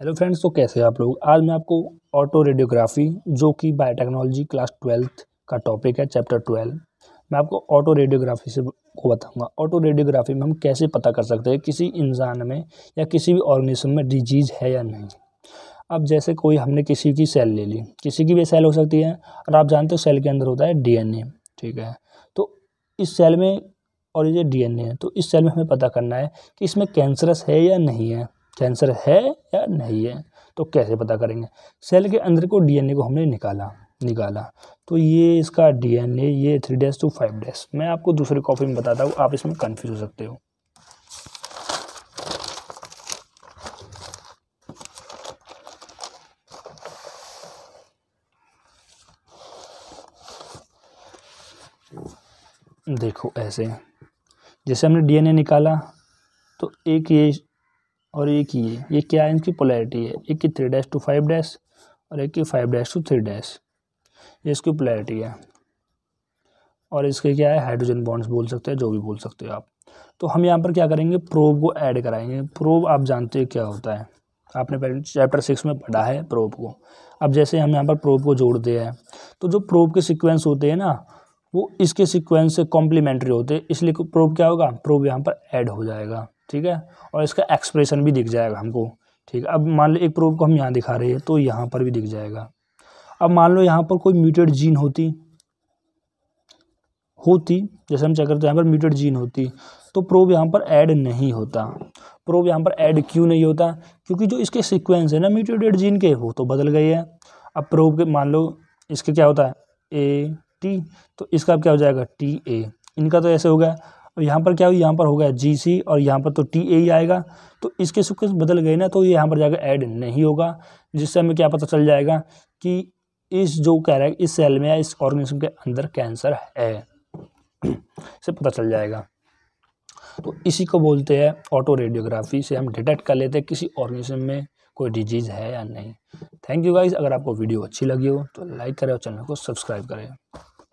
hello friends तो कैसे हैं आप लोग आज मैं आपको ऑटो रेडियोग्राफी जो कि बायोटेक्नोलॉजी क्लास ट्वेल्थ का टॉपिक है चैप्टर ट्वेल्व मैं आपको ऑटो रेडियोग्राफी से को बताऊंगा ऑटो रेडियोग्राफी में हम कैसे पता कर सकते हैं किसी इंसान में या किसी भी ऑर्गेनिज्म में डिजीज़ है या नहीं अब जैसे कोई हमने किसी की सेल ले ली किसी की भी सेल हो सकती है और आप जानते हो सेल के अंदर होता है डी ठीक है तो इस सेल में और ये डी है तो इस सेल में हमें पता करना है कि इसमें कैंसरस है या नहीं है कैंसर तो है या नहीं है तो कैसे पता करेंगे सेल के अंदर को डीएनए को हमने निकाला निकाला तो ये इसका डीएनए ये three dash two five dash मैं आपको दूसरी कॉपी में बताता हूँ आप इसमें कन्फ्यूज हो सकते हो देखो ऐसे जैसे हमने डीएनए निकाला तो एक ये और एक ये है ये क्या है इनकी पोलैरिटी है एक की three dash two five dash और एक की five dash two three dash ये इसकी पोलैरिटी है और इसके क्या है हाइड्रोजन बॉन्ड्स बोल सकते हैं जो भी बोल सकते हो आप तो हम यहाँ पर क्या करेंगे प्रोब को ऐड कराएंगे प्रोब आप जानते हैं क्या होता है आपने पहले चैप्टर सिक्स में पढ़ा है प्रोब को अब जैसे हम यहाँ पर प्रोब को जोड़ते हैं तो जो प्रोब के सिक्वेंस होते हैं ना वो इसके सिक्वेंस से कॉम्प्लीमेंट्री होते हैं इसलिए प्रोब क्या होगा प्रोब यहाँ पर ऐड हो जाएगा ठीक है और इसका एक्सप्रेशन भी दिख जाएगा हमको ठीक है अब मान लो एक प्रोब को हम यहाँ दिखा रहे हैं तो यहाँ पर भी दिख जाएगा अब मान लो यहाँ पर कोई म्यूटेड जीन होती होती जैसे हम चेक करते हैं यहाँ पर म्यूटेड जीन होती तो प्रोब यहाँ पर ऐड नहीं होता प्रोब यहाँ पर ऐड क्यों नहीं होता क्योंकि जो इसके सिक्वेंस है ना म्यूटेटेड जीन के वो तो बदल गए हैं अब प्रोब के मान लो इसके क्या होता है ए टी तो इसका अब क्या हो जाएगा टी ए इनका तो ऐसे हो गया और यहाँ पर क्या हुई यहाँ पर हो गया जी सी और यहाँ पर तो टी ए ही आएगा तो इसके सुख बदल गए ना तो यहाँ पर जाकर ऐड नहीं होगा जिससे हमें क्या पता चल जाएगा कि इस जो कह रहा है इस सेल में या इस ऑर्गेनिज्म के अंदर कैंसर है इससे पता चल जाएगा तो इसी को बोलते हैं ऑटो रेडियोग्राफी से हम डिटेक्ट कर लेते हैं किसी ऑर्गेनिज्म में कोई डिजीज़ है या नहीं थैंक यू गाइज अगर आपको वीडियो अच्छी लगी हो तो लाइक करें और चैनल को सब्सक्राइब करें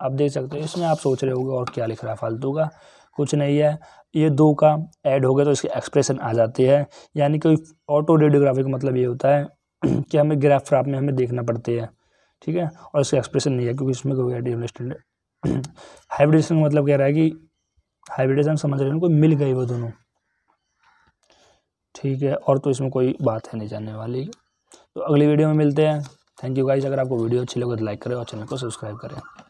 आप देख सकते हो इसमें आप सोच रहे होगे और क्या लिख रहा है फालतू का कुछ नहीं है ये दो का ऐड हो गया तो इसकी एक्सप्रेशन आ जाती है यानी कि ऑटो रेडियोग्राफी का मतलब ये होता है कि हमें ग्राफ फ्राफ में हमें देखना पड़ती है ठीक है और इसका एक्सप्रेशन नहीं है क्योंकि इसमें कोई आइडियल स्टैंडर्ड हाइब्रिडेशन का मतलब कह रहा है कि हाइब्रिडेशन समझ रहे हैं उनको मिल गई वो दोनों ठीक है और तो इसमें कोई बात है नहीं जानने वाली तो अगली वीडियो में मिलते हैं थैंक यू गाइज अगर आपको वीडियो अच्छी लगे तो लाइक करें और चैनल को सब्सक्राइब करें